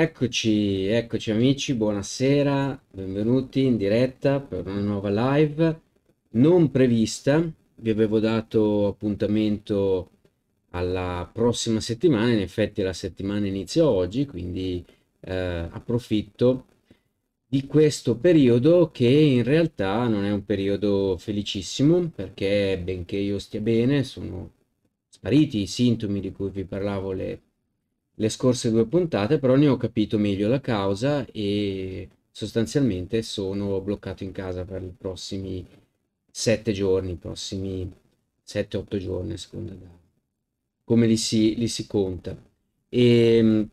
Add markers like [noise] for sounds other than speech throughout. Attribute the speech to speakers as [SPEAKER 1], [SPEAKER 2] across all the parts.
[SPEAKER 1] Eccoci, eccoci amici, buonasera, benvenuti in diretta per una nuova live non prevista. Vi avevo dato appuntamento alla prossima settimana, in effetti la settimana inizia oggi, quindi eh, approfitto di questo periodo che in realtà non è un periodo felicissimo perché benché io stia bene, sono spariti i sintomi di cui vi parlavo le le scorse due puntate, però ne ho capito meglio la causa e sostanzialmente sono bloccato in casa per i prossimi sette giorni, i prossimi sette, otto giorni, a seconda come li si, li si conta. E, ehm,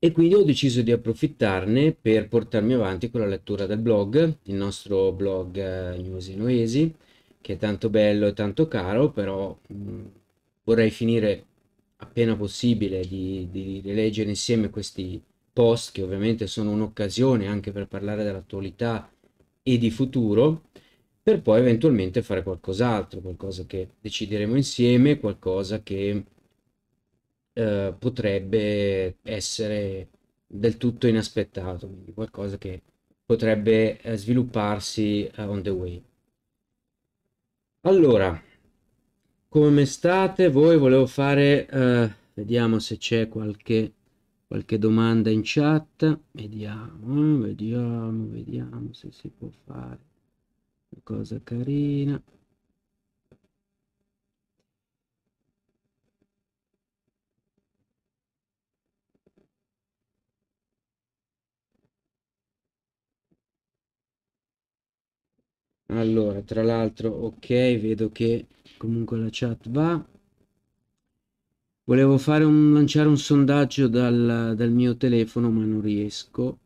[SPEAKER 1] e quindi ho deciso di approfittarne per portarmi avanti con la lettura del blog, il nostro blog eh, News in Oesi, che è tanto bello e tanto caro, però mh, mm, vorrei finire appena possibile di, di rileggere insieme questi post che ovviamente sono un'occasione anche per parlare dell'attualità e di futuro per poi eventualmente fare qualcos'altro, qualcosa che decideremo insieme, qualcosa che eh, potrebbe essere del tutto inaspettato, quindi qualcosa che potrebbe eh, svilupparsi eh, on the way. Allora, come state voi volevo fare eh, vediamo se c'è qualche qualche domanda in chat vediamo eh, vediamo vediamo se si può fare una cosa carina allora tra l'altro ok vedo che comunque la chat va volevo fare un, lanciare un sondaggio dal, dal mio telefono ma non riesco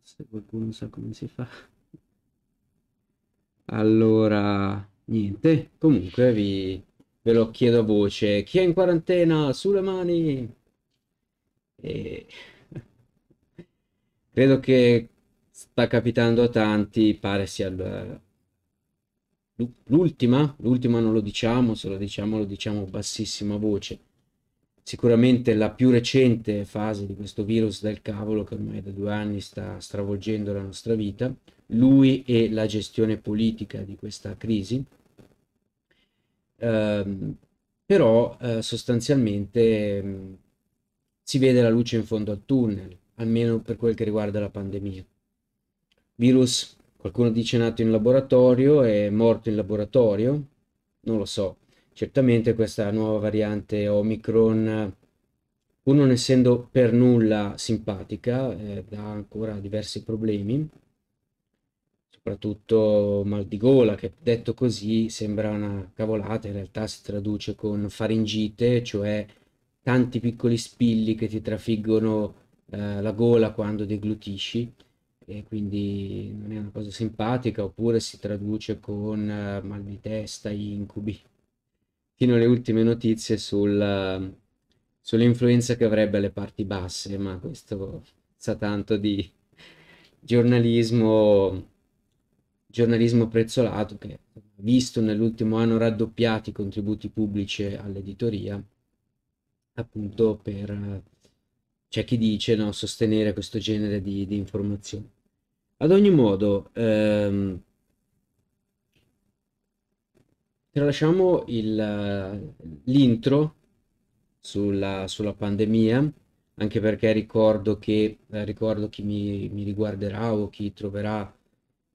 [SPEAKER 1] se qualcuno sa come si fa allora niente comunque vi ve lo chiedo a voce chi è in quarantena sulle mani e... [laughs] credo che sta capitando a tanti pare sia il l'ultima, l'ultima non lo diciamo, se lo diciamo lo diciamo a bassissima voce. Sicuramente la più recente fase di questo virus del cavolo che ormai da due anni sta stravolgendo la nostra vita, lui e la gestione politica di questa crisi. Eh, però eh, sostanzialmente mh, mm, si vede la luce in fondo al tunnel, almeno per quel che riguarda la pandemia. Virus Qualcuno dice nato in laboratorio e morto in laboratorio? Non lo so. Certamente questa nuova variante Omicron, pur non essendo per nulla simpatica, eh, dà ancora diversi problemi, soprattutto mal di gola, che detto così sembra una cavolata, in realtà si traduce con faringite, cioè tanti piccoli spilli che ti trafiggono eh, la gola quando deglutisci e quindi non è una cosa simpatica, oppure si traduce con uh, mal di testa, incubi, fino alle ultime notizie sul, uh, sull'influenza che avrebbe le parti basse, ma questo sa tanto di giornalismo, giornalismo prezzolato che ha visto nell'ultimo anno raddoppiati i contributi pubblici all'editoria, appunto per eh, c'è chi dice no, sostenere questo genere di, di informazioni. Ad ogni modo, ehm, tralasciamo l'intro sulla, sulla, pandemia, anche perché ricordo che eh, ricordo chi mi, mi, riguarderà o chi troverà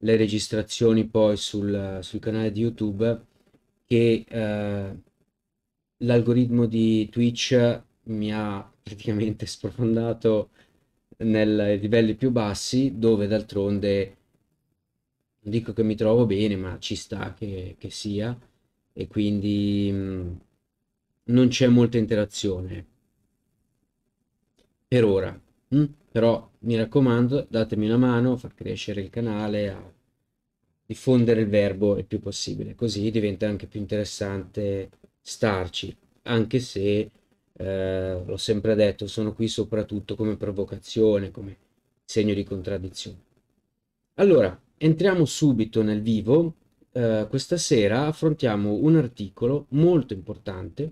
[SPEAKER 1] le registrazioni poi sul, sul canale di YouTube che eh, l'algoritmo di Twitch mi ha praticamente [laughs] sprofondato nei livelli più bassi dove d'altronde non dico che mi trovo bene ma ci sta che, che sia e quindi mh, mm, non c'è molta interazione per ora mh? Mm? però mi raccomando datemi una mano a far crescere il canale a diffondere il verbo il più possibile così diventa anche più interessante starci anche se eh, l'ho sempre detto, sono qui soprattutto come provocazione, come segno di contraddizione. Allora, entriamo subito nel vivo. Eh, questa sera affrontiamo un articolo molto importante,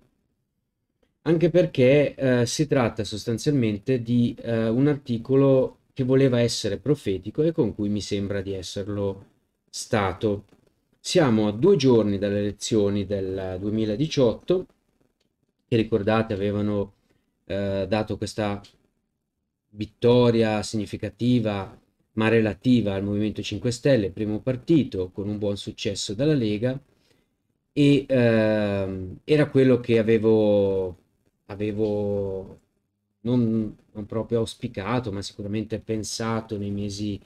[SPEAKER 1] anche perché eh, si tratta sostanzialmente di eh, un articolo che voleva essere profetico e con cui mi sembra di esserlo stato. Siamo a due giorni dalle elezioni del 2018 che ricordate avevano eh, dato questa vittoria significativa ma relativa al Movimento 5 Stelle, primo partito, con un buon successo dalla Lega, e eh, era quello che avevo, avevo non, non, proprio auspicato, ma sicuramente pensato nei mesi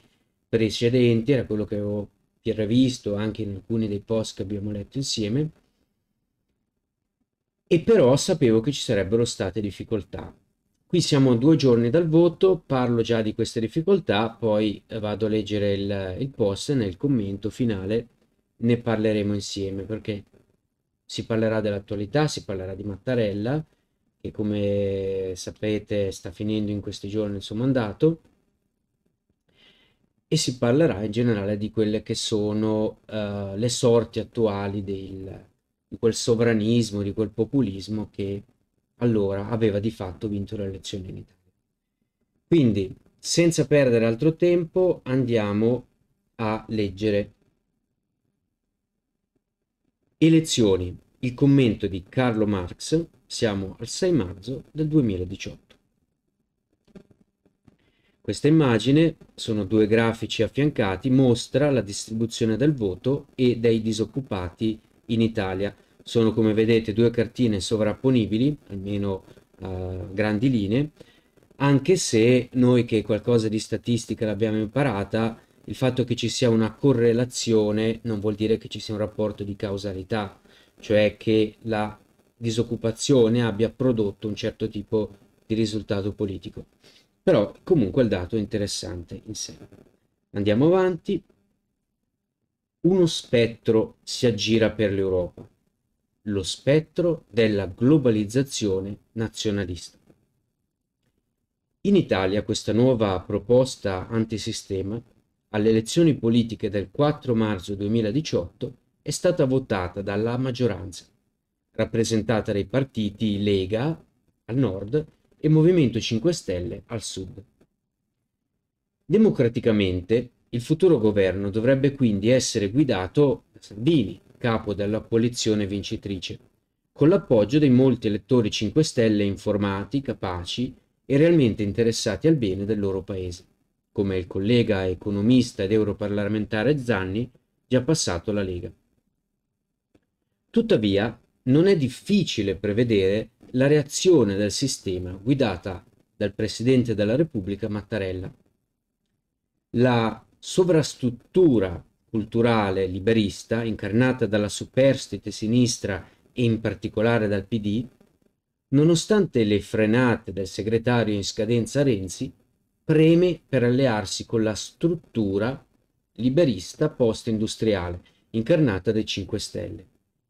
[SPEAKER 1] precedenti, era quello che avevo previsto anche in alcuni dei post che abbiamo letto insieme, e però sapevo che ci sarebbero state difficoltà. Qui siamo a due giorni dal voto, parlo già di queste difficoltà, poi vado a leggere il, il post e nel commento finale ne parleremo insieme perché si parlerà dell'attualità, si parlerà di Mattarella che come sapete sta finendo in questi giorni il suo mandato e si parlerà in generale di quelle che sono uh, le sorti attuali del, di quel sovranismo, di quel populismo che allora aveva di fatto vinto le elezioni in Italia. Quindi, senza perdere altro tempo, andiamo a leggere Elezioni, il commento di Carlo Marx, siamo al 6 marzo del 2018. Questa immagine, sono due grafici affiancati, mostra la distribuzione del voto e dei disoccupati in Italia sono come vedete due cartine sovrapponibili, almeno eh, grandi linee, anche se noi che qualcosa di statistica l'abbiamo imparata, il fatto che ci sia una correlazione non vuol dire che ci sia un rapporto di causalità, cioè che la disoccupazione abbia prodotto un certo tipo di risultato politico. Però comunque il dato è interessante in sé. Andiamo avanti. Uno spettro si aggira per l'Europa lo spettro della globalizzazione nazionalista. In Italia questa nuova proposta antisistema alle elezioni politiche del 4 marzo 2018 è stata votata dalla maggioranza, rappresentata dai partiti Lega al nord e Movimento 5 Stelle al sud. Democraticamente il futuro governo dovrebbe quindi essere guidato da Salvini, capo della coalizione vincitrice, con l'appoggio dei molti elettori 5 Stelle informati, capaci e realmente interessati al bene del loro paese, come il collega economista ed europarlamentare Zanni, già passato alla Lega. Tuttavia, non è difficile prevedere la reazione del sistema guidata dal Presidente della Repubblica Mattarella. La sovrastruttura culturale liberista, incarnata dalla superstite sinistra e in particolare dal PD, nonostante le frenate del segretario in scadenza Renzi, preme per allearsi con la struttura liberista post-industriale, incarnata dai 5 Stelle,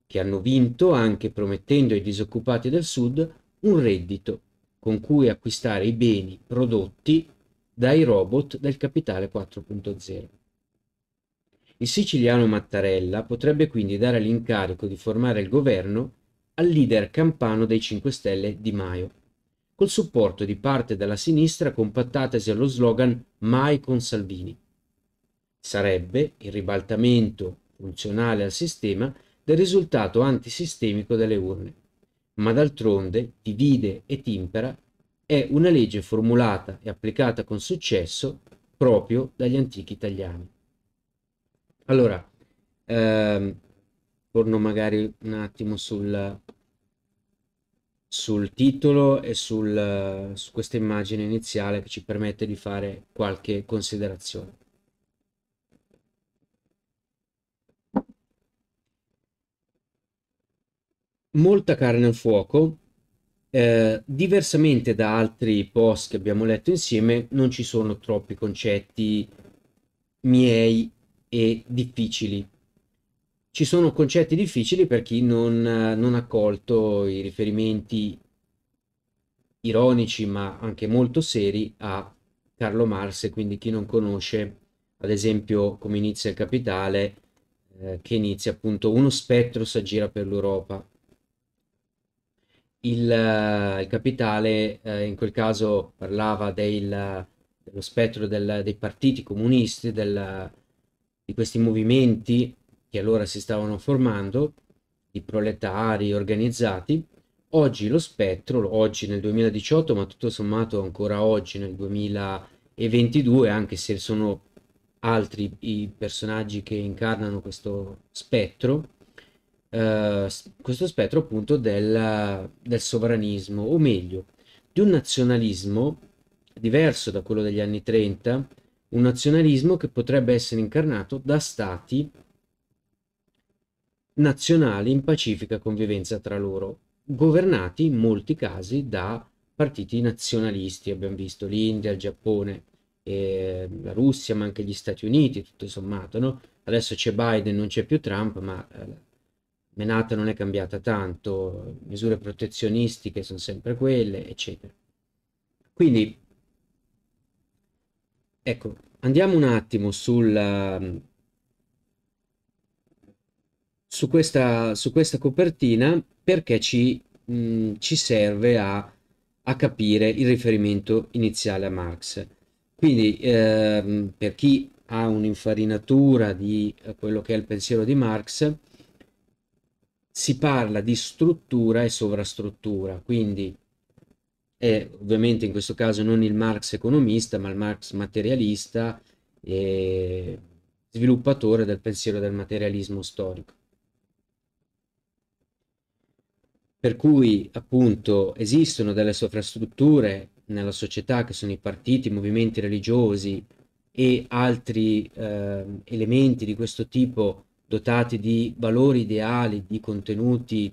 [SPEAKER 1] che hanno vinto anche promettendo ai disoccupati del Sud un reddito con cui acquistare i beni prodotti dai robot del capitale 4.0. Il siciliano Mattarella potrebbe quindi dare l'incarico di formare il governo al leader campano dei 5 Stelle Di Maio, col supporto di parte della sinistra compattatasi allo slogan Mai con Salvini. Sarebbe il ribaltamento funzionale al sistema del risultato antisistemico delle urne. Ma d'altronde divide e timpera è una legge formulata e applicata con successo proprio dagli antichi italiani. Allora, ehm, torno magari un attimo sul, sul titolo e sul, su questa immagine iniziale che ci permette di fare qualche considerazione. Molta carne al fuoco, eh, diversamente da altri post che abbiamo letto insieme, non ci sono troppi concetti miei e difficili. Ci sono concetti difficili per chi non, non ha colto i riferimenti ironici ma anche molto seri a Carlo Marx, e quindi chi non conosce ad esempio come inizia il capitale, eh, che inizia appunto uno spettro si aggira per l'Europa. Il, uh, il capitale uh, in quel caso parlava del, dello spettro del, dei partiti comunisti, del, di questi movimenti che allora si stavano formando, di proletari organizzati, oggi lo spettro, oggi nel 2018, ma tutto sommato ancora oggi nel 2022, anche se sono altri i personaggi che incarnano questo spettro, eh, questo spettro appunto del, del sovranismo, o meglio, di un nazionalismo diverso da quello degli anni 30, un nazionalismo che potrebbe essere incarnato da stati nazionali in pacifica convivenza tra loro, governati in molti casi da partiti nazionalisti, abbiamo visto l'India, il Giappone, eh, la Russia, ma anche gli Stati Uniti, tutto sommato. No? Adesso c'è Biden, non c'è più Trump, ma eh, la eh, menata non è cambiata tanto, misure protezionistiche sono sempre quelle, eccetera. Quindi Ecco, andiamo un attimo sulla, su, questa, su questa copertina perché ci, mh, mm, ci serve a, a, capire il riferimento iniziale a Marx. Quindi ehm, per chi ha un'infarinatura di eh, quello che è il pensiero di Marx, si parla di struttura e sovrastruttura, quindi è ovviamente in questo caso non il Marx economista, ma il Marx materialista e sviluppatore del pensiero del materialismo storico. Per cui appunto esistono delle sovrastrutture nella società che sono i partiti, i movimenti religiosi e altri eh, elementi di questo tipo dotati di valori ideali, di contenuti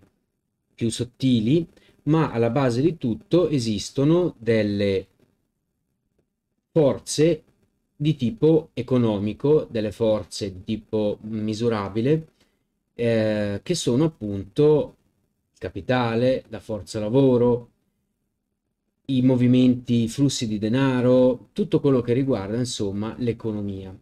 [SPEAKER 1] più sottili, ma alla base di tutto esistono delle forze di tipo economico, delle forze di tipo misurabile, eh, che sono appunto il capitale, la forza lavoro, i movimenti, i flussi di denaro, tutto quello che riguarda insomma l'economia.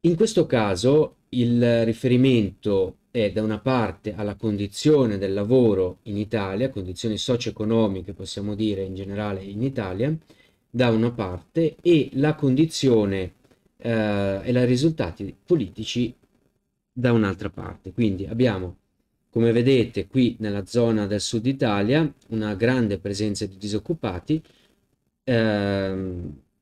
[SPEAKER 1] In questo caso il riferimento eh, da una parte alla condizione del lavoro in Italia, condizioni socio-economiche possiamo dire in generale in Italia, da una parte e la condizione eh, e i risultati politici da un'altra parte. Quindi abbiamo, come vedete, qui nella zona del sud Italia una grande presenza di disoccupati. Eh,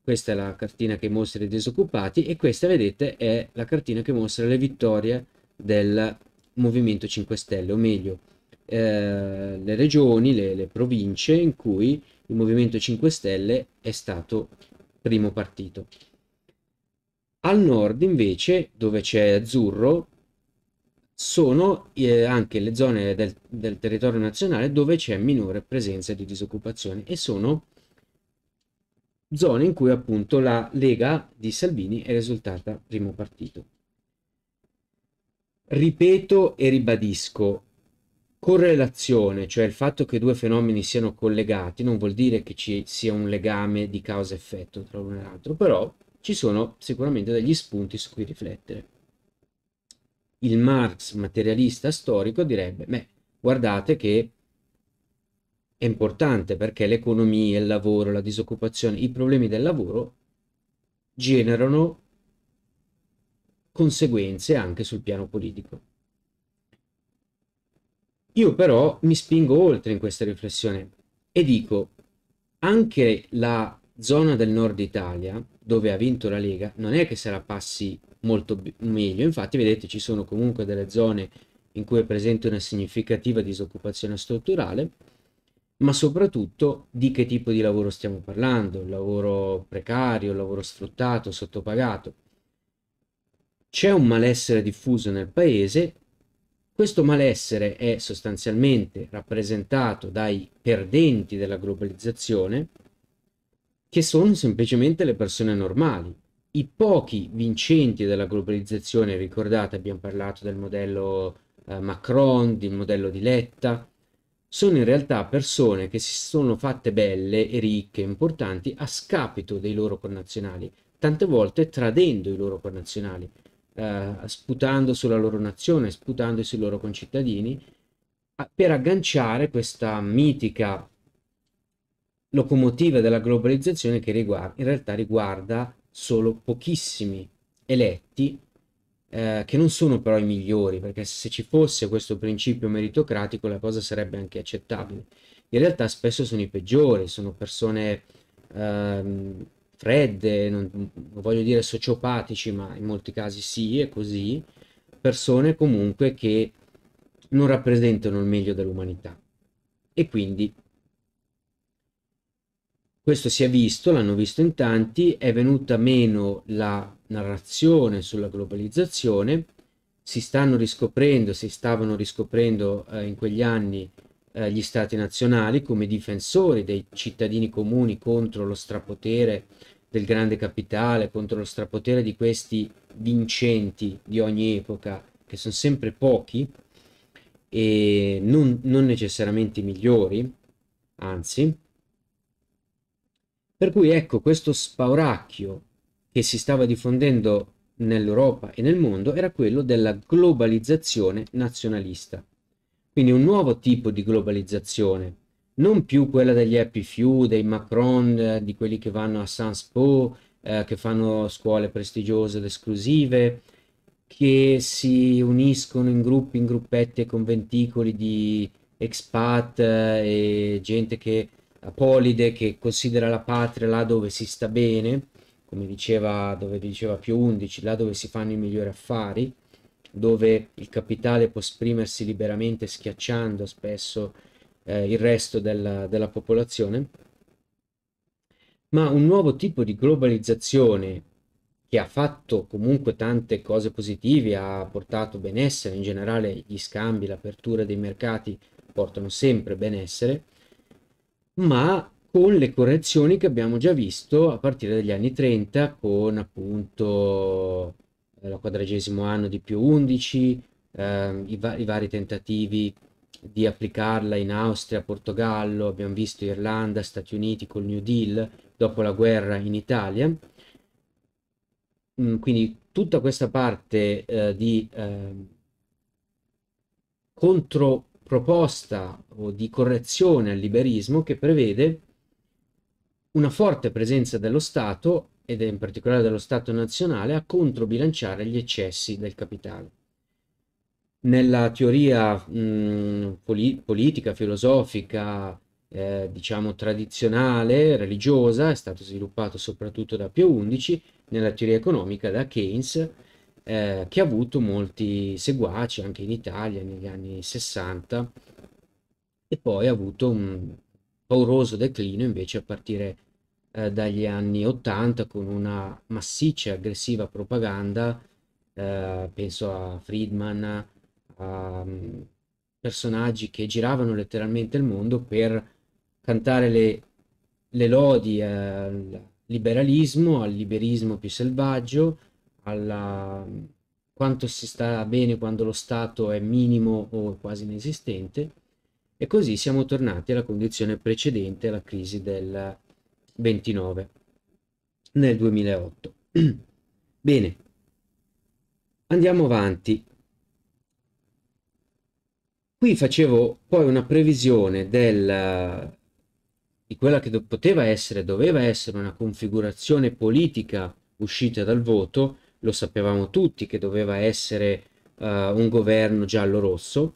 [SPEAKER 1] questa è la cartina che mostra i disoccupati e questa, vedete, è la cartina che mostra le vittorie del Movimento 5 Stelle, o meglio eh, le regioni, le, le province in cui il Movimento 5 Stelle è stato primo partito. Al nord invece, dove c'è azzurro, sono eh, anche le zone del, del territorio nazionale dove c'è minore presenza di disoccupazione e sono zone in cui appunto la Lega di Salvini è risultata primo partito ripeto e ribadisco, correlazione, cioè il fatto che due fenomeni siano collegati, non vuol dire che ci sia un legame di causa-effetto tra l'uno e l'altro, però ci sono sicuramente degli spunti su cui riflettere. Il Marx materialista storico direbbe, beh, guardate che è importante perché l'economia, il lavoro, la disoccupazione, i problemi del lavoro generano conseguenze anche sul piano politico. Io però mi spingo oltre in questa riflessione e dico anche la zona del nord Italia dove ha vinto la Lega non è che se la passi molto meglio, infatti vedete ci sono comunque delle zone in cui è presente una significativa disoccupazione strutturale, ma soprattutto di che tipo di lavoro stiamo parlando, il lavoro precario, il lavoro sfruttato, sottopagato c'è un malessere diffuso nel paese, questo malessere è sostanzialmente rappresentato dai perdenti della globalizzazione, che sono semplicemente le persone normali. I pochi vincenti della globalizzazione, ricordate abbiamo parlato del modello eh, Macron, del modello di Letta, sono in realtà persone che si sono fatte belle e ricche, e importanti, a scapito dei loro connazionali, tante volte tradendo i loro connazionali eh, sputando sulla loro nazione, sputando sui loro concittadini, per agganciare questa mitica locomotiva della globalizzazione che riguarda, in realtà riguarda solo pochissimi eletti eh, che non sono però i migliori, perché se ci fosse questo principio meritocratico la cosa sarebbe anche accettabile. In realtà spesso sono i peggiori, sono persone ehm, fredde, non, non voglio dire sociopatici, ma in molti casi sì, è così, persone comunque che non rappresentano il meglio dell'umanità. E quindi questo si è visto, l'hanno visto in tanti, è venuta meno la narrazione sulla globalizzazione, si stanno riscoprendo, si stavano riscoprendo eh, in quegli anni eh, gli stati nazionali come difensori dei cittadini comuni contro lo strapotere del grande capitale, contro lo strapotere di questi vincenti di ogni epoca, che sono sempre pochi e non, non necessariamente migliori, anzi. Per cui ecco questo spauracchio che si stava diffondendo nell'Europa e nel mondo era quello della globalizzazione nazionalista. Quindi un nuovo tipo di globalizzazione, non più quella degli happy few, dei Macron, eh, di quelli che vanno a Sans Po, eh, che fanno scuole prestigiose ed esclusive, che si uniscono in gruppi, in gruppette con venticoli di expat eh, e gente che apolide che considera la patria là dove si sta bene, come diceva, dove diceva più 11, là dove si fanno i migliori affari dove il capitale può esprimersi liberamente schiacciando spesso eh, il resto della, della popolazione, ma un nuovo tipo di globalizzazione che ha fatto comunque tante cose positive, ha portato benessere, in generale gli scambi, l'apertura dei mercati portano sempre benessere, ma con le correzioni che abbiamo già visto a partire dagli anni 30 con appunto eh, la quadragesimo anno di più 11, eh, i, va- i, vari tentativi di applicarla in Austria, Portogallo, abbiamo visto Irlanda, Stati Uniti col New Deal, dopo la guerra in Italia. Mm, quindi tutta questa parte eh, di eh, controproposta o di correzione al liberismo che prevede una forte presenza dello Stato ed è in particolare dello Stato nazionale, a controbilanciare gli eccessi del capitale. Nella teoria mh, mm, poli politica, filosofica, eh, diciamo tradizionale, religiosa, è stato sviluppato soprattutto da Pio XI, nella teoria economica da Keynes, eh, che ha avuto molti seguaci anche in Italia negli anni 60 e poi ha avuto un pauroso declino invece a partire eh, dagli anni 80 con una massiccia e aggressiva propaganda, eh, penso a Friedman, a um, personaggi che giravano letteralmente il mondo per cantare le, le lodi al liberalismo, al liberismo più selvaggio, alla mm, quanto si sta bene quando lo Stato è minimo o quasi inesistente e così siamo tornati alla condizione precedente alla crisi del 29 nel 2008. [clears throat] Bene, andiamo avanti. Qui facevo poi una previsione del, di quella che poteva essere, doveva essere una configurazione politica uscita dal voto, lo sapevamo tutti che doveva essere uh, un governo giallo-rosso,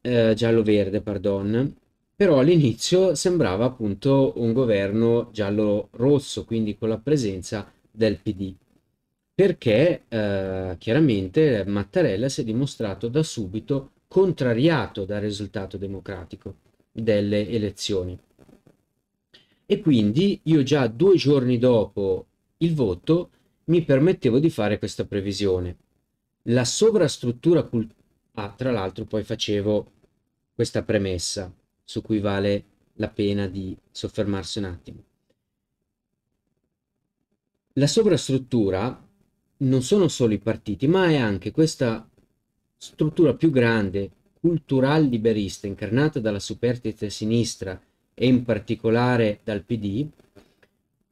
[SPEAKER 1] uh, giallo-verde, perdon, però all'inizio sembrava appunto un governo giallo-rosso, quindi con la presenza del PD, perché eh, chiaramente Mattarella si è dimostrato da subito contrariato dal risultato democratico delle elezioni. E quindi io già due giorni dopo il voto mi permettevo di fare questa previsione. La sovrastruttura culturale, ah, tra l'altro poi facevo questa premessa, su cui vale la pena di soffermarsi un attimo. La sovrastruttura non sono solo i partiti, ma è anche questa struttura più grande, cultural liberista, incarnata dalla superstite sinistra e in particolare dal PD,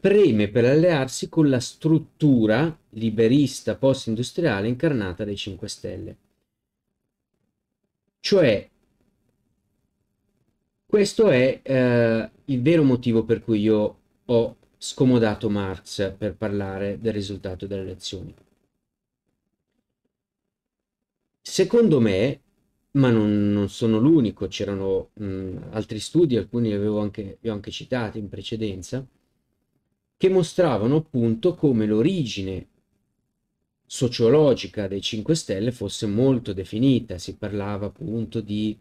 [SPEAKER 1] preme per allearsi con la struttura liberista post-industriale incarnata dai 5 Stelle. Cioè questo è eh, il vero motivo per cui io ho scomodato Marx per parlare del risultato delle elezioni. Secondo me, ma non, non sono l'unico, c'erano mh, altri studi, alcuni li avevo anche, li ho anche citati in precedenza, che mostravano appunto come l'origine sociologica dei 5 Stelle fosse molto definita, si parlava appunto di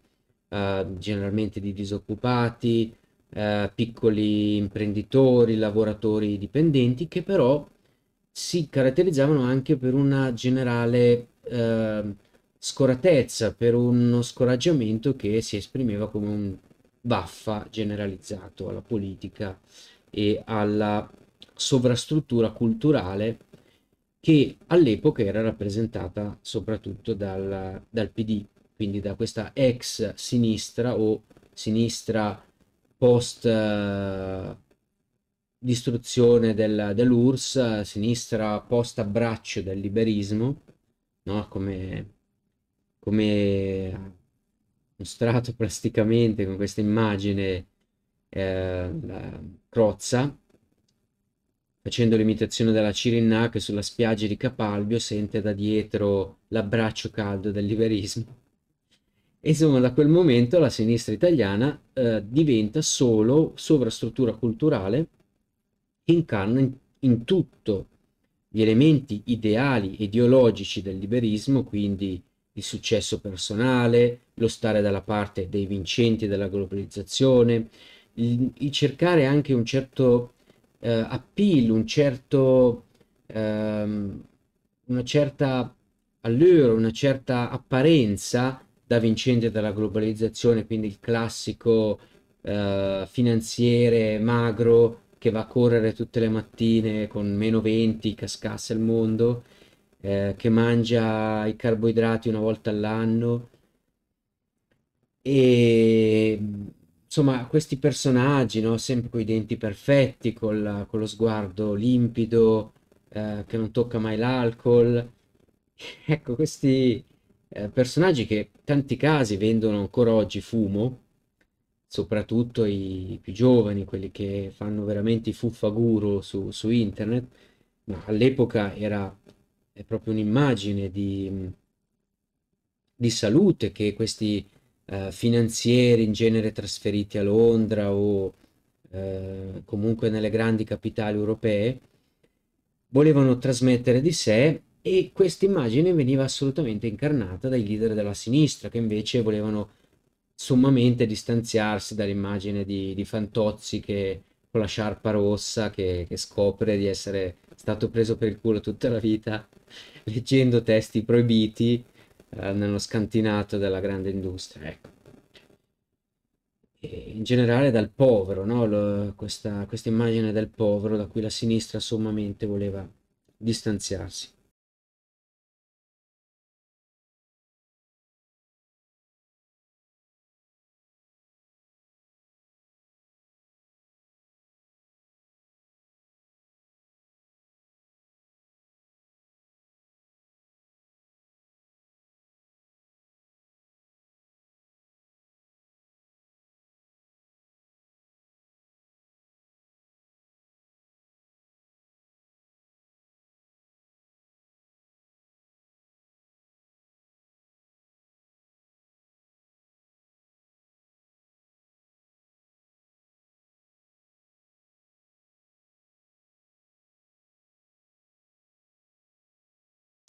[SPEAKER 1] eh, generalmente di disoccupati, eh, piccoli imprenditori, lavoratori dipendenti, che però si caratterizzavano anche per una generale eh, scoratezza, per uno scoraggiamento che si esprimeva come un vaffa generalizzato alla politica e alla sovrastruttura culturale che all'epoca era rappresentata soprattutto dal, dal PD quindi da questa ex sinistra o sinistra post eh, distruzione del, dell'URSS, sinistra post abbraccio del liberismo, no? come, come mostrato plasticamente con questa immagine eh, crozza, facendo l'imitazione della Cirinna che sulla spiaggia di Capalbio sente da dietro l'abbraccio caldo del liberismo. E insomma da quel momento la sinistra italiana eh, diventa solo sovrastruttura culturale che incarna in, in tutto gli elementi ideali ideologici del liberismo, quindi il successo personale, lo stare dalla parte dei vincenti della globalizzazione, il, il cercare anche un certo eh, appeal, un certo, ehm, una certa allure, una certa apparenza da vincente della globalizzazione, quindi il classico eh, finanziere magro che va a correre tutte le mattine con meno 20, cascasse il mondo, eh, che mangia i carboidrati una volta all'anno. E insomma, questi personaggi, no? sempre con i denti perfetti, col, con lo sguardo limpido, eh, che non tocca mai l'alcol. [laughs] ecco, questi, eh, personaggi che in tanti casi vendono ancora oggi fumo, soprattutto i più giovani, quelli che fanno veramente i fuffaguro su, su internet, ma all'epoca era proprio un'immagine di, di, salute che questi eh, finanzieri in genere trasferiti a Londra o eh, comunque nelle grandi capitali europee volevano trasmettere di sé e questa immagine veniva assolutamente incarnata dai leader della sinistra che invece volevano sommamente distanziarsi dall'immagine di, di Fantozzi che con la sciarpa rossa che, che scopre di essere stato preso per il culo tutta la vita [laughs] leggendo testi proibiti eh, nello scantinato della grande industria. Ecco. in generale dal povero, no? L- questa, questa immagine del povero da cui la sinistra sommamente voleva distanziarsi.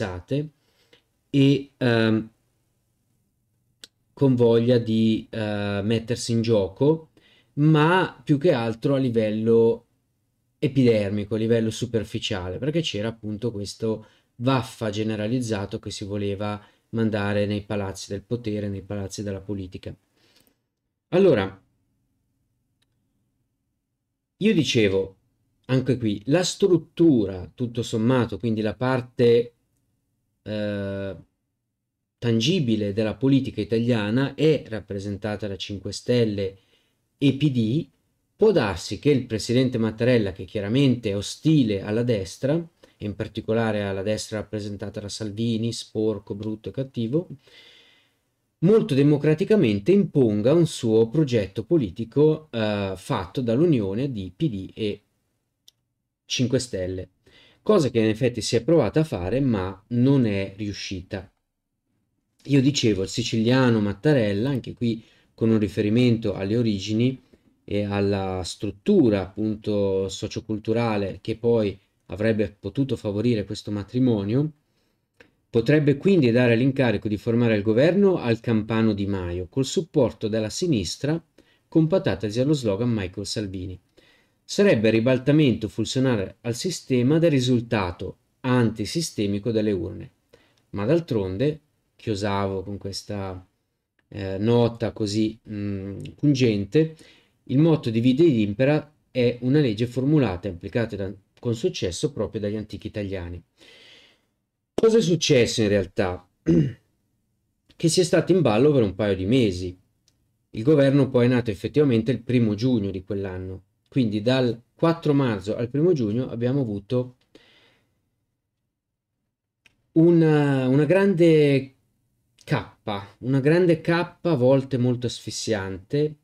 [SPEAKER 1] interessate e ehm, con voglia di eh, mettersi in gioco, ma più che altro a livello epidermico, a livello superficiale, perché c'era appunto questo vaffa generalizzato che si voleva mandare nei palazzi del potere, nei palazzi della politica. Allora, io dicevo, anche qui, la struttura, tutto sommato, quindi la parte eh, tangibile della politica italiana è rappresentata da 5 Stelle e PD, può darsi che il presidente Mattarella, che chiaramente è ostile alla destra, in particolare alla destra rappresentata da Salvini, sporco, brutto e cattivo, molto democraticamente imponga un suo progetto politico eh, fatto dall'unione di PD e 5 Stelle cosa che in effetti si è provata a fare ma non è riuscita. Io dicevo il siciliano Mattarella, anche qui con un riferimento alle origini e alla struttura appunto socioculturale che poi avrebbe potuto favorire questo matrimonio, potrebbe quindi dare l'incarico di formare il governo al campano Di Maio, col supporto della sinistra, con allo slogan Michael Salvini sarebbe ribaltamento funzionale al sistema del risultato antisistemico delle urne. Ma d'altronde, chiosavo con questa eh, nota così mh, mm, pungente, il motto di vita di impera è una legge formulata e applicata da, con successo proprio dagli antichi italiani. Cosa è successo in realtà? [clears throat] che si è stato in ballo per un paio di mesi. Il governo poi è nato effettivamente il primo giugno di quell'anno quindi dal 4 marzo al 1 giugno abbiamo avuto una, una grande K, una grande K a volte molto asfissiante,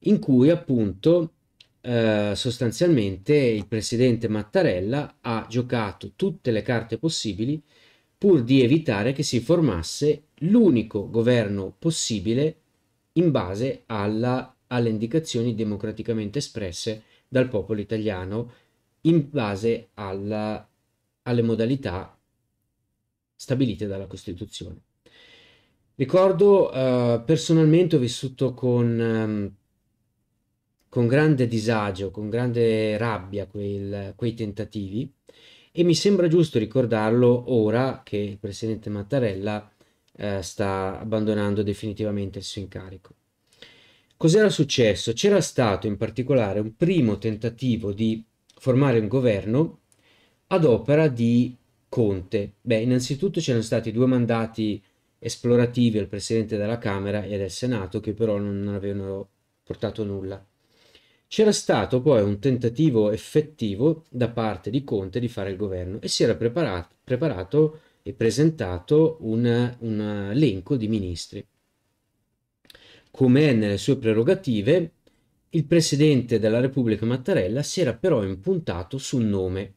[SPEAKER 1] in cui appunto eh, sostanzialmente il presidente Mattarella ha giocato tutte le carte possibili pur di evitare che si formasse l'unico governo possibile in base alla alle indicazioni democraticamente espresse dal popolo italiano in base alla, alle modalità stabilite dalla Costituzione. Ricordo eh, personalmente ho vissuto con, ehm, con, grande disagio, con grande rabbia quel, quei tentativi e mi sembra giusto ricordarlo ora che il presidente Mattarella eh, sta abbandonando definitivamente il suo incarico. Cos'era successo? C'era stato in particolare un primo tentativo di formare un governo ad opera di Conte. Beh, innanzitutto c'erano stati due mandati esplorativi al Presidente della Camera e del Senato che però non avevano portato nulla. C'era stato poi un tentativo effettivo da parte di Conte di fare il governo e si era preparato, preparato e presentato un, un elenco di ministri come è nelle sue prerogative, il presidente della Repubblica Mattarella si era però impuntato su un nome,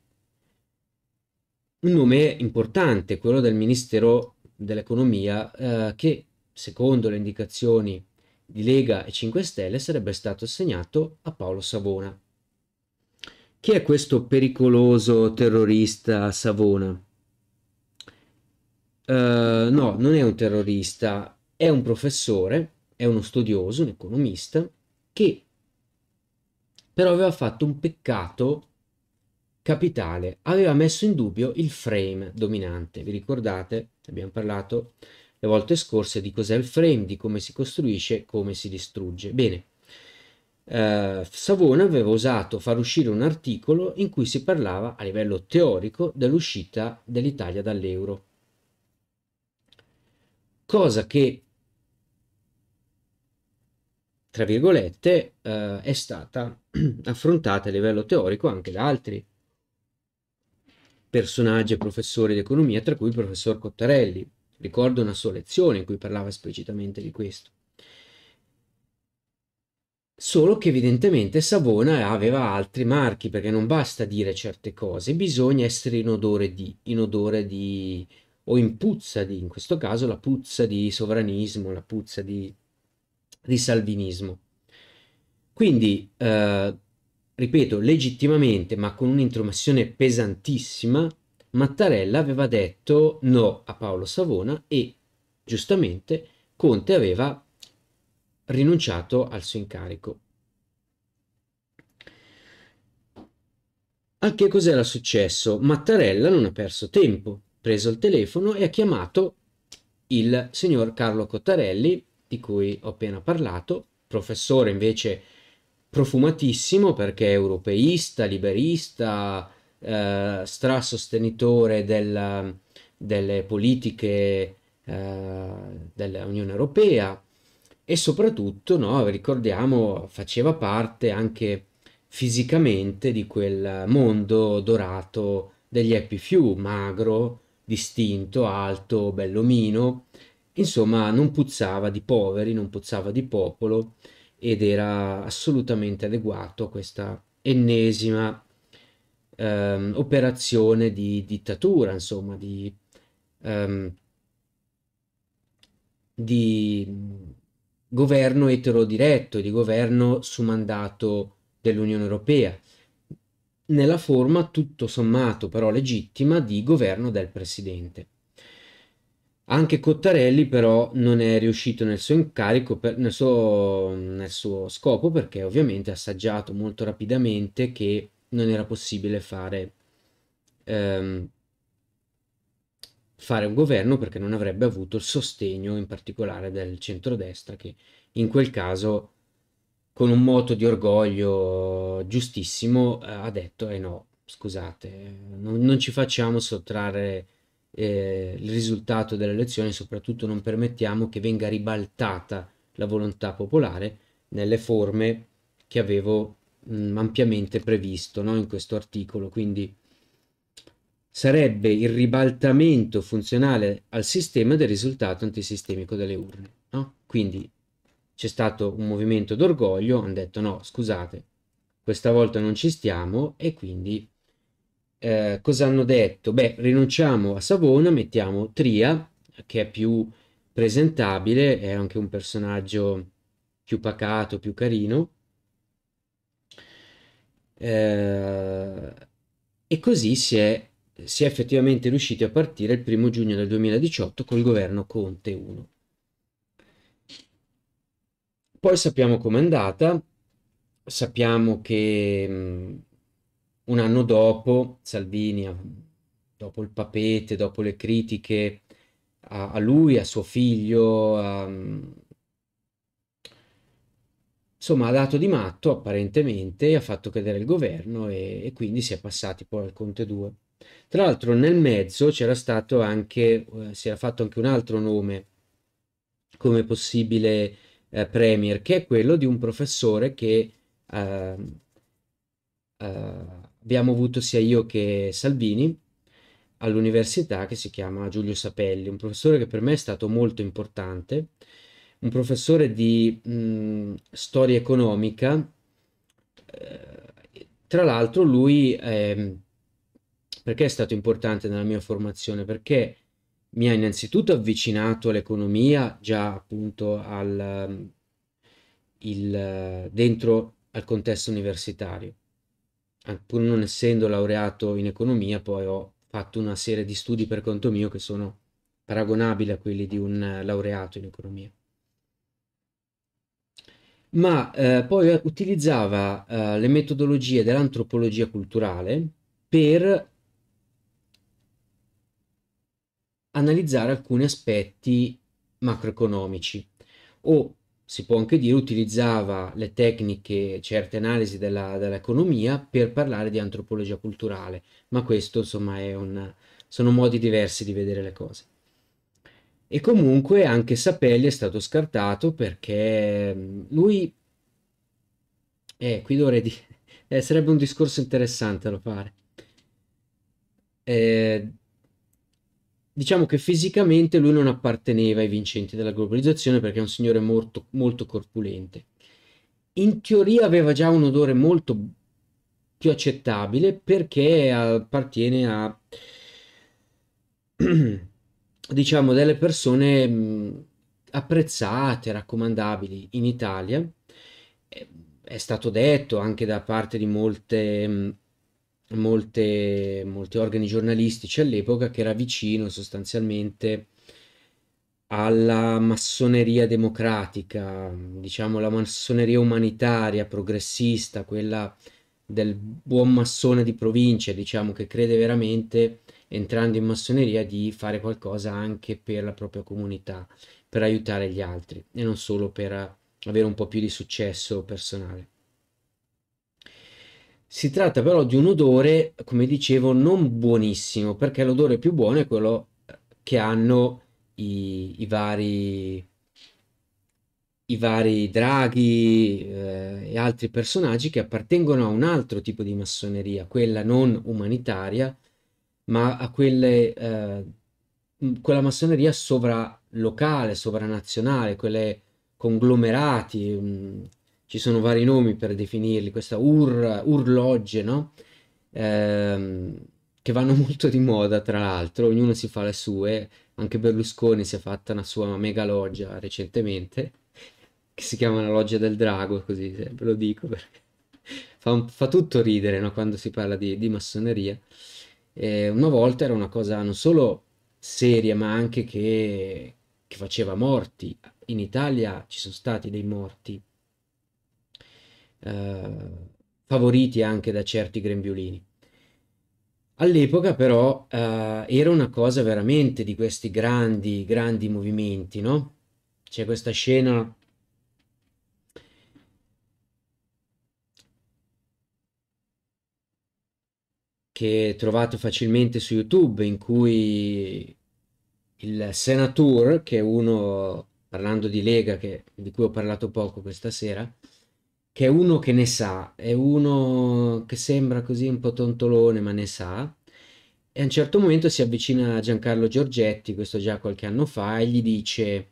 [SPEAKER 1] un nome importante, quello del Ministero dell'Economia, eh, che secondo le indicazioni di Lega e 5 Stelle sarebbe stato assegnato a Paolo Savona. Chi è questo pericoloso terrorista Savona? Uh, no, non è un terrorista, è un professore è uno studioso, un economista, che però aveva fatto un peccato capitale, aveva messo in dubbio il frame dominante. Vi ricordate? Abbiamo parlato le volte scorse di cos'è il frame, di come si costruisce, come si distrugge. Bene, eh, Savona aveva osato far uscire un articolo in cui si parlava a livello teorico dell'uscita dell'Italia dall'euro, cosa che tra virgolette, eh, è stata [clears throat] affrontata a livello teorico anche da altri personaggi e professori di economia, tra cui il professor Cottarelli. Ricordo una sua lezione in cui parlava esplicitamente di questo. Solo che evidentemente Savona aveva altri marchi, perché non basta dire certe cose, bisogna essere in odore di, in odore di, o in puzza di, in questo caso la puzza di sovranismo, la puzza di di salvinismo. Quindi, eh, ripeto, legittimamente, ma con un'intromissione pesantissima, Mattarella aveva detto no a Paolo Savona e, giustamente, Conte aveva rinunciato al suo incarico. Al che cos'era successo? Mattarella non ha perso tempo, ha preso il telefono e ha chiamato il signor Carlo Cottarelli, di cui ho appena parlato, professore invece profumatissimo perché europeista, liberista, eh, strasostenitore della, delle politiche eh, dell'Unione Europea e soprattutto, no, ricordiamo, faceva parte anche fisicamente di quel mondo dorato degli happy few, magro, distinto, alto, bellomino, Insomma, non puzzava di poveri, non puzzava di popolo ed era assolutamente adeguato a questa ennesima ehm, operazione di dittatura, insomma, di, ehm, di governo eterodiretto, di governo su mandato dell'Unione Europea, nella forma tutto sommato però legittima di governo del Presidente. Anche Cottarelli però non è riuscito nel suo incarico, per, nel, suo, nel suo scopo, perché ovviamente ha assaggiato molto rapidamente che non era possibile fare, ehm, fare un governo perché non avrebbe avuto il sostegno in particolare del centrodestra che in quel caso con un moto di orgoglio giustissimo ha detto eh no, scusate, non, non ci facciamo sottrarre eh, il risultato delle elezioni, soprattutto non permettiamo che venga ribaltata la volontà popolare nelle forme che avevo mh, mm, ampiamente previsto no? in questo articolo. Quindi sarebbe il ribaltamento funzionale al sistema del risultato antisistemico delle urne. No? Quindi c'è stato un movimento d'orgoglio, hanno detto no, scusate, questa volta non ci stiamo e quindi eh, cosa hanno detto? Beh, rinunciamo a Savona, mettiamo Tria, che è più presentabile, è anche un personaggio più pacato, più carino. Eh, e così si è, si è effettivamente riusciti a partire il primo giugno del 2018 col governo Conte 1. Poi sappiamo com'è andata, sappiamo che mh, mm, un anno dopo Salvini, dopo il papete, dopo le critiche a, a lui, a suo figlio, a, insomma ha dato di matto apparentemente, ha fatto cadere il governo e, e quindi si è passati poi al Conte 2. Tra l'altro nel mezzo c'era stato anche, eh, si era fatto anche un altro nome come possibile eh, premier, che è quello di un professore che ehm, eh, Uh, abbiamo avuto sia io che Salvini all'università che si chiama Giulio Sapelli, un professore che per me è stato molto importante, un professore di mh, storia economica. Eh, tra l'altro lui, eh, perché è stato importante nella mia formazione? Perché mi ha innanzitutto avvicinato all'economia, già appunto al, il, dentro al contesto universitario eh, pur non essendo laureato in economia, poi ho fatto una serie di studi per conto mio che sono paragonabili a quelli di un eh, laureato in economia. Ma eh, poi utilizzava eh, le metodologie dell'antropologia culturale per analizzare alcuni aspetti macroeconomici o si può anche dire, utilizzava le tecniche, certe analisi della, dell'economia per parlare di antropologia culturale, ma questo insomma è un, sono modi diversi di vedere le cose. E comunque anche Sapelli è stato scartato perché mm, lui, eh, qui dovrei dire, [laughs] eh, sarebbe un discorso interessante da fare. Eh, diciamo che fisicamente lui non apparteneva ai vincenti della globalizzazione perché è un signore molto, molto corpulente. In teoria aveva già un odore molto più accettabile perché appartiene a [clears throat] diciamo delle persone apprezzate, raccomandabili in Italia. È stato detto anche da parte di molte molte, molti organi giornalistici all'epoca che era vicino sostanzialmente alla massoneria democratica, diciamo la massoneria umanitaria, progressista, quella del buon massone di provincia, diciamo che crede veramente entrando in massoneria di fare qualcosa anche per la propria comunità, per aiutare gli altri e non solo per avere un po' più di successo personale. Si tratta però di un odore, come dicevo, non buonissimo, perché l'odore più buono è quello eh, che hanno i, i vari i vari draghi eh, e altri personaggi che appartengono a un altro tipo di massoneria, quella non umanitaria, ma a quelle, eh, quella massoneria sovralocale, sovranazionale, quelle conglomerati, mh, mm, ci sono vari nomi per definirli, questa ur, urlogge, no? Ehm, che vanno [laughs] molto di moda, tra l'altro, ognuno si fa le sue, anche Berlusconi si è fatta una sua mega loggia recentemente, che si chiama la loggia del drago, così ve lo dico, perché fa, un, fa tutto ridere no? quando si parla di, di massoneria. E una volta era una cosa non solo seria, ma anche che, che faceva morti. In Italia ci sono stati dei morti eh, favoriti anche da certi grembiulini. All'epoca però eh, era una cosa veramente di questi grandi, grandi movimenti, no? C'è questa scena che trovate facilmente su YouTube in cui il Senatur, che è uno, parlando di Lega, che, di cui ho parlato poco questa sera, che è uno che ne sa, è uno che sembra così un po' tontolone ma ne sa. E a un certo momento si avvicina a Giancarlo Giorgetti, questo già qualche anno fa, e gli dice: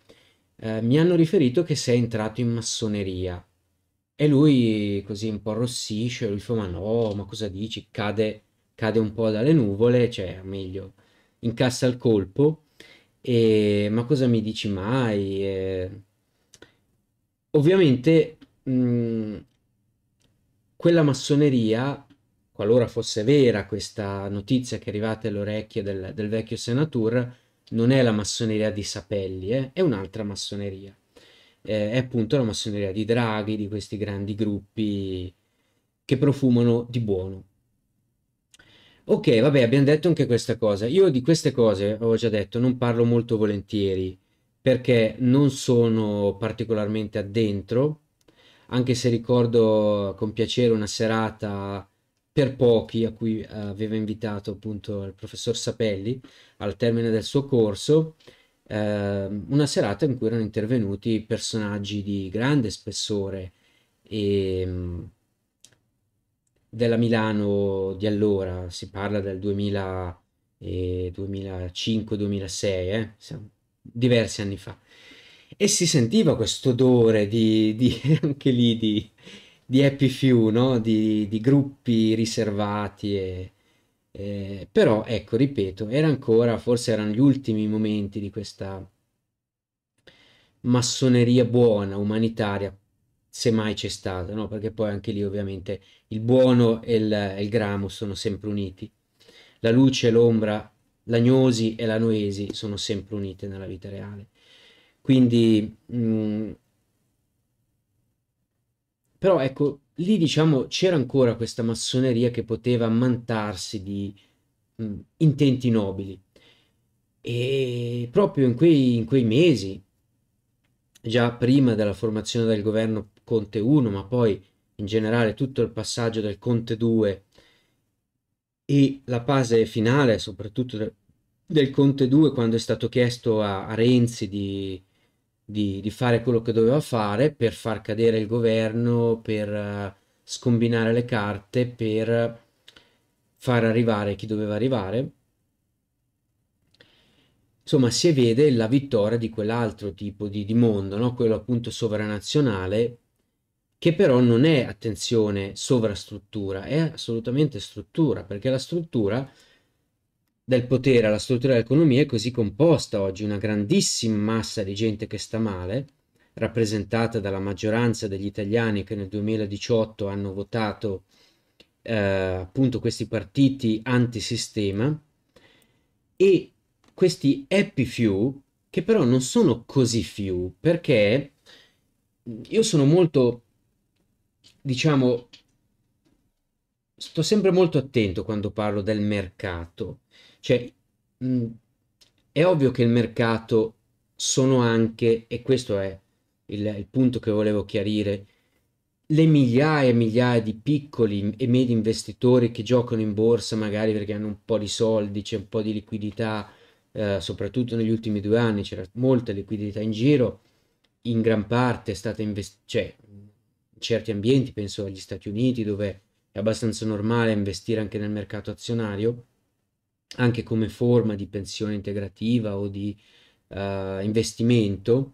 [SPEAKER 1] eh, Mi hanno riferito che sei entrato in massoneria. E lui così un po' arrossisce, lui fa: Ma no, ma cosa dici? Cade, cade un po' dalle nuvole, cioè, meglio, incassa il colpo. E, ma cosa mi dici mai? E... Ovviamente Mm, quella massoneria, qualora fosse vera questa notizia che è arrivata alle orecchie del, del vecchio Senatur, non è la massoneria di Sapelli, eh? è un'altra massoneria. Eh, è appunto la massoneria di Draghi, di questi grandi gruppi che profumano di buono. Ok, vabbè, abbiamo detto anche questa cosa. Io di queste cose, avevo già detto, non parlo molto volentieri perché non sono particolarmente addentro anche se ricordo con piacere una serata per pochi a cui eh, aveva invitato appunto il professor Sapelli al termine del suo corso, eh, una serata in cui erano intervenuti personaggi di grande spessore e, ehm, della Milano di allora, si parla del 2005-2006, eh? diversi anni fa e si sentiva questo odore di, di, [laughs] anche lì di, di happy few, no? di, di gruppi riservati. E, e, però ecco, ripeto, era ancora, forse erano gli ultimi momenti di questa massoneria buona, umanitaria, se mai c'è stata, no? perché poi anche lì ovviamente il buono e il, e il gramo sono sempre uniti. La luce e l'ombra, l'agnosi e la noesi sono sempre unite nella vita reale. Quindi, mh, mm, però ecco, lì diciamo c'era ancora questa massoneria che poteva ammantarsi di mh, mm, intenti nobili. E proprio in quei, in quei mesi, già prima della formazione del governo Conte 1, ma poi in generale tutto il passaggio del Conte 2 e la fase finale, soprattutto del, del Conte 2, quando è stato chiesto a, a Renzi di di, di, fare quello che doveva fare per far cadere il governo, per eh, scombinare le carte, per far arrivare chi doveva arrivare. Insomma, si vede la vittoria di quell'altro tipo di, di mondo, no? quello appunto sovranazionale, che però non è, attenzione, sovrastruttura, è assolutamente struttura, perché la struttura del potere alla struttura dell'economia è così composta oggi, una grandissima massa di gente che sta male, rappresentata dalla maggioranza degli italiani che nel 2018 hanno votato eh, appunto questi partiti antisistema e questi happy few che però non sono così few perché io sono molto diciamo sto sempre molto attento quando parlo del mercato cioè, mh, mm, è ovvio che il mercato sono anche, e questo è il, il punto che volevo chiarire, le migliaia e migliaia di piccoli e medi investitori che giocano in borsa magari perché hanno un po' di soldi, c'è un po' di liquidità, eh, soprattutto negli ultimi due anni c'era molta liquidità in giro, in gran parte è stata investita, cioè in certi ambienti, penso agli Stati Uniti dove è abbastanza normale investire anche nel mercato azionario, anche come forma di pensione integrativa o di uh, investimento,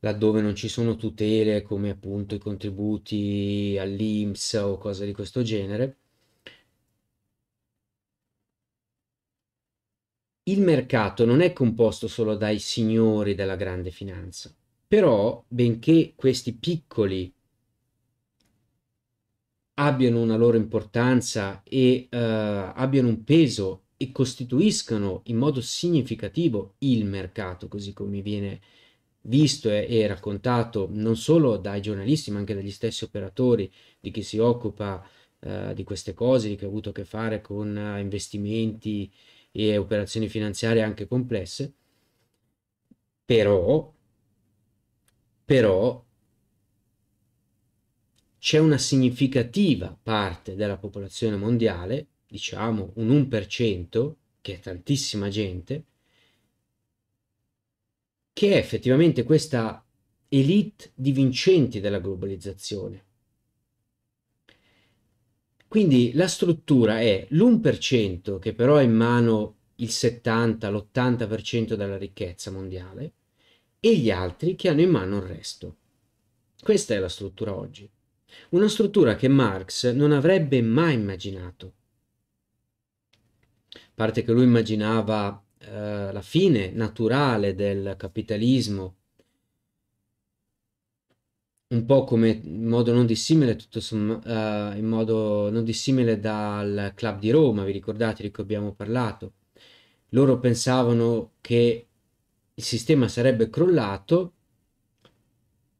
[SPEAKER 1] laddove non ci sono tutele come appunto i contributi all'IMSS o cose di questo genere. Il mercato non è composto solo dai signori della grande finanza, però benché questi piccoli abbiano una loro importanza e uh, abbiano un peso e costituiscano in modo significativo il mercato, così come viene visto e, e, raccontato non solo dai giornalisti ma anche dagli stessi operatori di chi si occupa uh, di queste cose, di chi ha avuto a che fare con uh, investimenti e operazioni finanziarie anche complesse, però, però c'è una significativa parte della popolazione mondiale, diciamo un 1%, che è tantissima gente, che è effettivamente questa elite di vincenti della globalizzazione. Quindi la struttura è l'1% che però ha in mano il 70, l'80% della ricchezza mondiale e gli altri che hanno in mano il resto. Questa è la struttura oggi una struttura che Marx non avrebbe mai immaginato. A parte che lui immaginava eh, la fine naturale del capitalismo, un po' come in modo non dissimile, tutto somma, eh, in modo non dissimile dal club di Roma, vi ricordate di cui abbiamo parlato? Loro pensavano che il sistema sarebbe crollato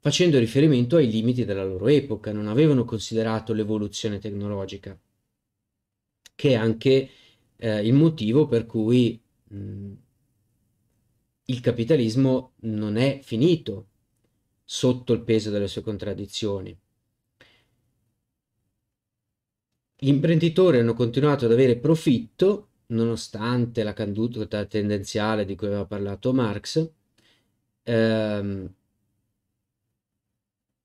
[SPEAKER 1] facendo riferimento ai limiti della loro epoca, non avevano considerato l'evoluzione tecnologica, che è anche eh, il motivo per cui mh, mm, il capitalismo non è finito sotto il peso delle sue contraddizioni. Gli imprenditori hanno continuato ad avere profitto nonostante la caduta tendenziale di cui aveva parlato Marx, ehm,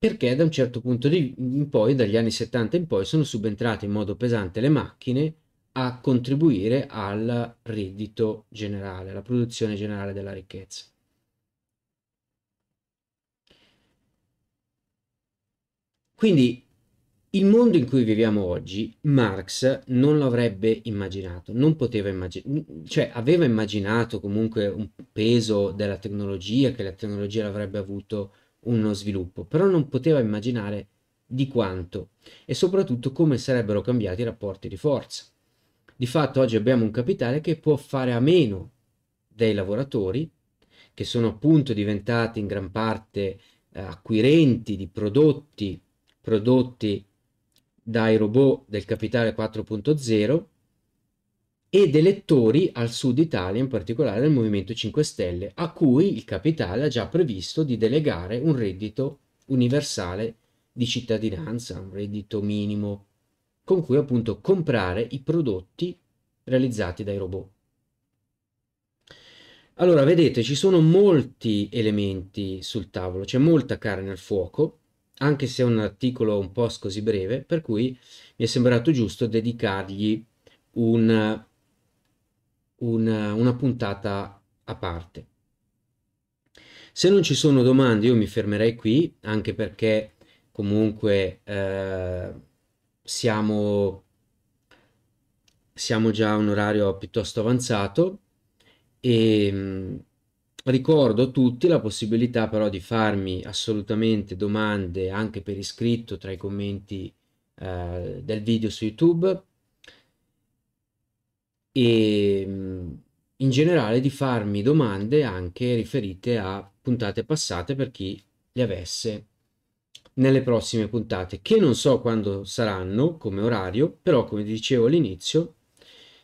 [SPEAKER 1] perché da un certo punto di, in poi, dagli anni 70 in poi, sono subentrate in modo pesante le macchine a contribuire al reddito generale, alla produzione generale della ricchezza. Quindi il mondo in cui viviamo oggi, Marx non l'avrebbe immaginato, non poteva immaginare, cioè aveva immaginato comunque un peso della tecnologia, che la tecnologia l'avrebbe avuto uno sviluppo, però non poteva immaginare di quanto e soprattutto come sarebbero cambiati i rapporti di forza. Di fatto oggi abbiamo un capitale che può fare a meno dei lavoratori, che sono appunto diventati in gran parte eh, acquirenti di prodotti prodotti dai robot del capitale 4.0 ed elettori al sud Italia, in particolare del Movimento 5 Stelle, a cui il capitale ha già previsto di delegare un reddito universale di cittadinanza, un reddito minimo, con cui appunto comprare i prodotti realizzati dai robot. Allora, vedete, ci sono molti elementi sul tavolo, c'è molta carne al fuoco, anche se è un articolo, un po' così breve, per cui mi è sembrato giusto dedicargli un una, una puntata a parte. Se non ci sono domande io mi fermerei qui, anche perché comunque eh, siamo, siamo già a un orario piuttosto avanzato e mh, mm, ricordo a tutti la possibilità però di farmi assolutamente domande anche per iscritto tra i commenti eh, del video su YouTube e in generale di farmi domande anche riferite a puntate passate per chi le avesse nelle prossime puntate che non so quando saranno come orario però come dicevo all'inizio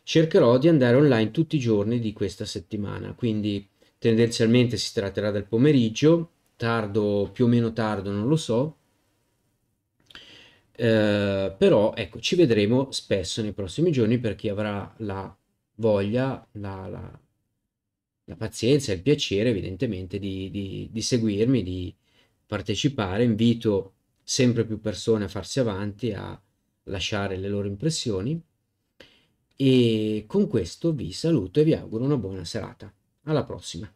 [SPEAKER 1] cercherò di andare online tutti i giorni di questa settimana quindi tendenzialmente si tratterà del pomeriggio tardo più o meno tardo non lo so eh, però ecco ci vedremo spesso nei prossimi giorni per chi avrà la voglia, la, la, la pazienza e il piacere evidentemente di, di, di seguirmi, di partecipare. Invito sempre più persone a farsi avanti, a lasciare le loro impressioni. E con questo vi saluto e vi auguro una buona serata. Alla prossima.